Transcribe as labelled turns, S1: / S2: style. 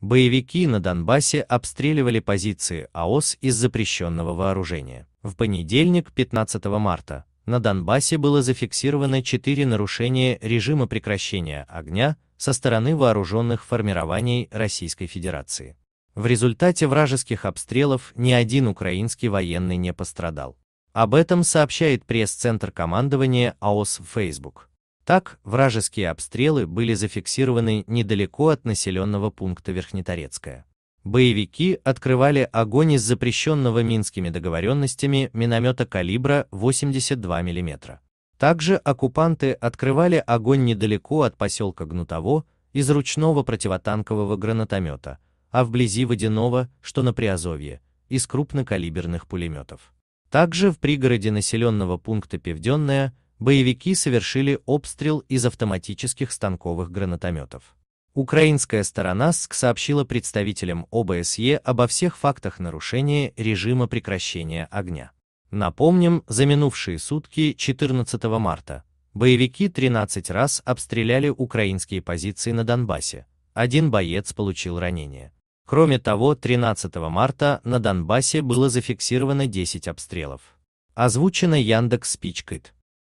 S1: Боевики на Донбассе обстреливали позиции АОС из запрещенного вооружения. В понедельник, 15 марта, на Донбассе было зафиксировано 4 нарушения режима прекращения огня со стороны вооруженных формирований Российской Федерации. В результате вражеских обстрелов ни один украинский военный не пострадал. Об этом сообщает пресс-центр командования АОС в Facebook. Так, вражеские обстрелы были зафиксированы недалеко от населенного пункта Верхнеторецкая. Боевики открывали огонь из запрещенного минскими договоренностями миномета калибра 82 мм. Также оккупанты открывали огонь недалеко от поселка Гнутово из ручного противотанкового гранатомета, а вблизи Водяного, что на Приазовье, из крупнокалиберных пулеметов. Также в пригороде населенного пункта Певденная боевики совершили обстрел из автоматических станковых гранатометов. Украинская сторона СК сообщила представителям ОБСЕ обо всех фактах нарушения режима прекращения огня. Напомним, за минувшие сутки 14 марта боевики 13 раз обстреляли украинские позиции на Донбассе, один боец получил ранение. Кроме того, 13 марта на Донбассе было зафиксировано 10 обстрелов. Озвучено Яндекс Спичкит.